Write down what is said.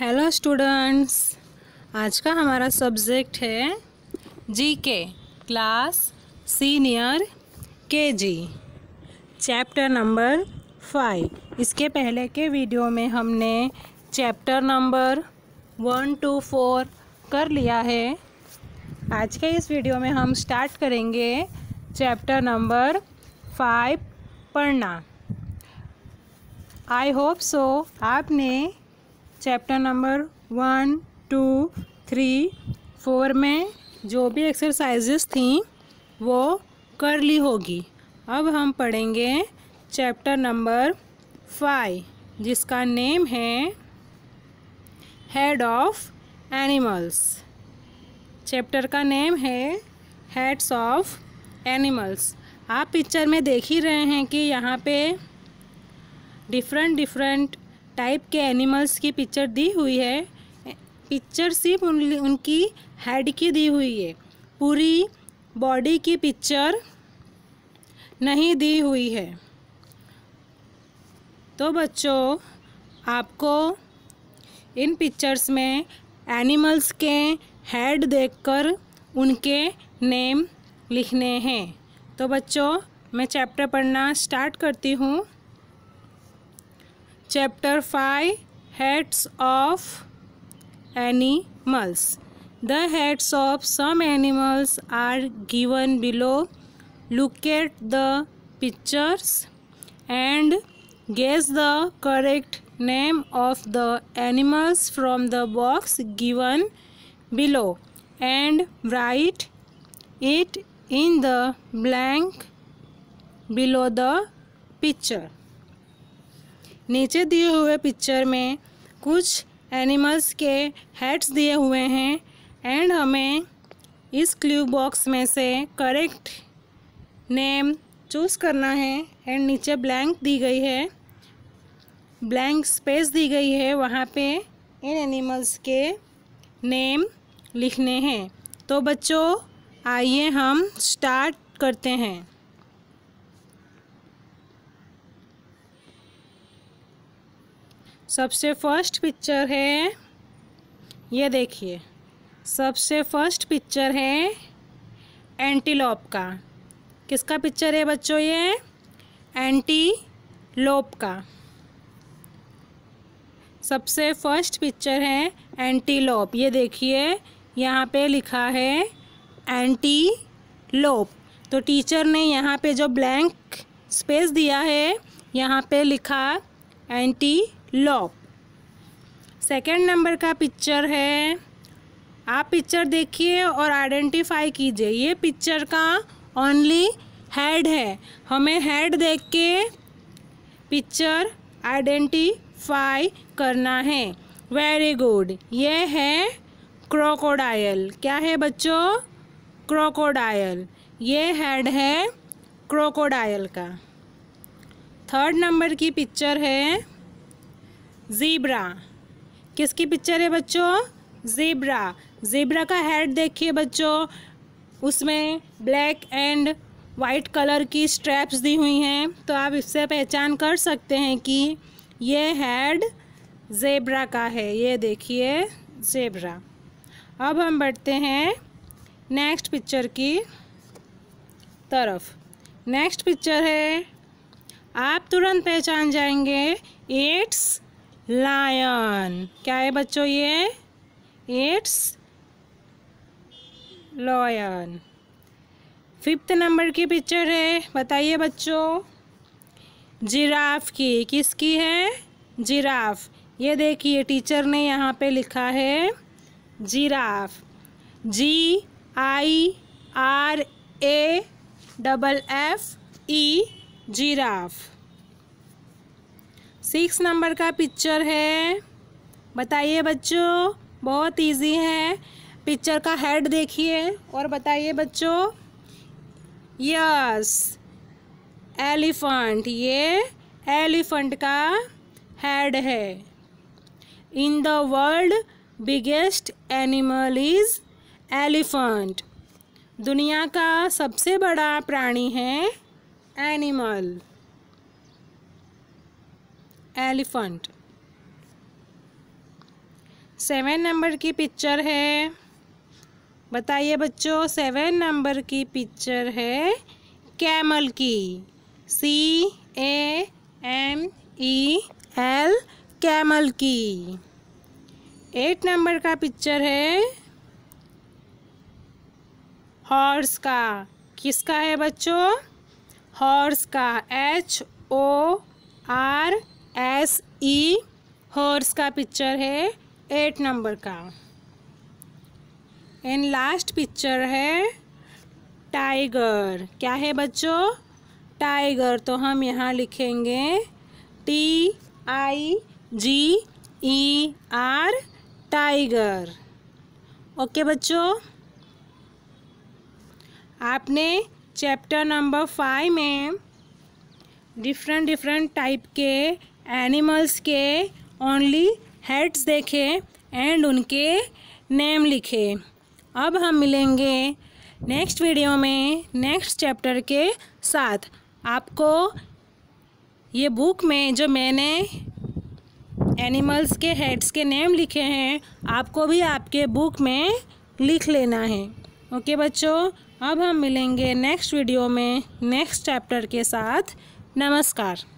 Hello students आज का हमारा सब्जेक्ट है GK class senior KG chapter number five इसके पहले के वीडियो में हमने chapter number one two four कर लिया है आज के इस वीडियो में हम स्टार्ट करेंगे चैप्टर नंबर फाइव पढ़ना आई होप सो आपने chapter number one two three four में जो भी एक्सरसाइजेस थी वो कर ली होगी अब हम पढ़ेंगे चैप्टर नंबर फाइव जिसका नेम है हेड ऑफ एनिमल्स चैप्टर का नेम है हेड्स ऑफ एनिमल्स आप पिक्चर में देख ही रहे हैं कि यहाँ पे डिफरेंट डिफरेंट टाइप के एनिमल्स की पिक्चर दी हुई है पिक्चर सिर्फ उन, उनकी हेड की दी हुई है पूरी बॉडी की पिक्चर नहीं दी हुई है तो बच्चों आपको इन पिक्चर्स में एनिमल्स के हेड देखकर उनके नेम लिखने हैं तो बच्चों मैं चैप्टर पढ़ना स्टार्ट करती हूँ Chapter 5 Heads of Animals The heads of some animals are given below. Look at the pictures and guess the correct name of the animals from the box given below and write it in the blank below the picture. नीचे दिए हुए picture में कुछ animals के heads दिए हुए हैं and हमें इस क्ल्यू बॉक्स में से करेक्ट नेम चूज़ करना है एंड नीचे ब्लैंक दी गई है ब्लैंक स्पेस दी गई है वहाँ पे इन एनिमल्स के नेम लिखने हैं तो बच्चों आइए हम स्टार्ट करते हैं सबसे फर्स्ट पिक्चर है ये देखिए सबसे फर्स्ट पिक्चर है एंटीलोप का किसका पिक्चर है बच्चों ये एंटी लोप का सबसे फर्स्ट पिक्चर है लोप ये देखिए यहाँ पे लिखा है एंटी लोप तो टीचर ने यहाँ पे जो ब्लैंक स्पेस दिया है यहाँ पे लिखा एंटी लॉ सेकेंड नंबर का पिक्चर है आप पिक्चर देखिए और आइडेंटिफाई कीजिए ये पिक्चर का ओनली हेड है हमें हेड देख के पिक्चर आइडेंटिफाई करना है वेरी गुड ये है क्रोकोडायल क्या है बच्चों क्रोकोडायल ये हेड है क्रोकोडायल का थर्ड नंबर की पिक्चर है ज़ीब्रा किसकी पिक्चर है बच्चों ज़ेब्रा ज़ेब्रा का हेड देखिए बच्चों उसमें ब्लैक एंड वाइट कलर की स्ट्रैप्स दी हुई हैं तो आप इससे पहचान कर सकते हैं कि ये हेड ज़ेब्रा का है ये देखिए ज़ेब्रा अब हम बढ़ते हैं नेक्स्ट पिक्चर की तरफ नेक्स्ट पिक्चर है आप तुरंत पहचान जाएंगे एट्स लायन क्या है बच्चों ये इट्स लॉयन फिफ्थ नंबर की पिक्चर है बताइए बच्चों जिराफ की किसकी है जिराफ ये देखिए टीचर ने यहाँ पे लिखा है giraffe G I R A double F E giraffe six number का पिक्चर है बताइए बच्चों बहुत इजी है पिक्चर का हेड देखिए और बताइए बच्चों यस एलिफेंट ये एलिफेंट का हेड है in the world biggest animal is elephant दुनिया का सबसे बड़ा प्राणी है एनिमल एलिफेंट सेवन नंबर की पिक्चर है बताइए बच्चों सेवन नंबर की पिक्चर है कैमल की C A M E L camel की एट नंबर का पिक्चर है हॉर्स का किसका है बच्चों हॉर्स का H O R S E horse का पिक्चर है एट नंबर का एंड लास्ट पिक्चर है टाइगर क्या है बच्चों टाइगर तो हम यहाँ लिखेंगे T I G E R tiger okay बच्चों आपने चैप्टर नंबर फाइव में डिफरेंट डिफरेंट टाइप के एनिमल्स के ओनली हेड्स देखे एंड उनके नेम लिखे अब हम मिलेंगे नेक्स्ट वीडियो में नेक्स्ट चैप्टर के साथ आपको ये बुक में जो मैंने एनिमल्स के हेड्स के नेम लिखे हैं आपको भी आपके बुक में लिख लेना है ओके बच्चों अब हम मिलेंगे नेक्स्ट वीडियो में नेक्स्ट चैप्टर के साथ नमस्कार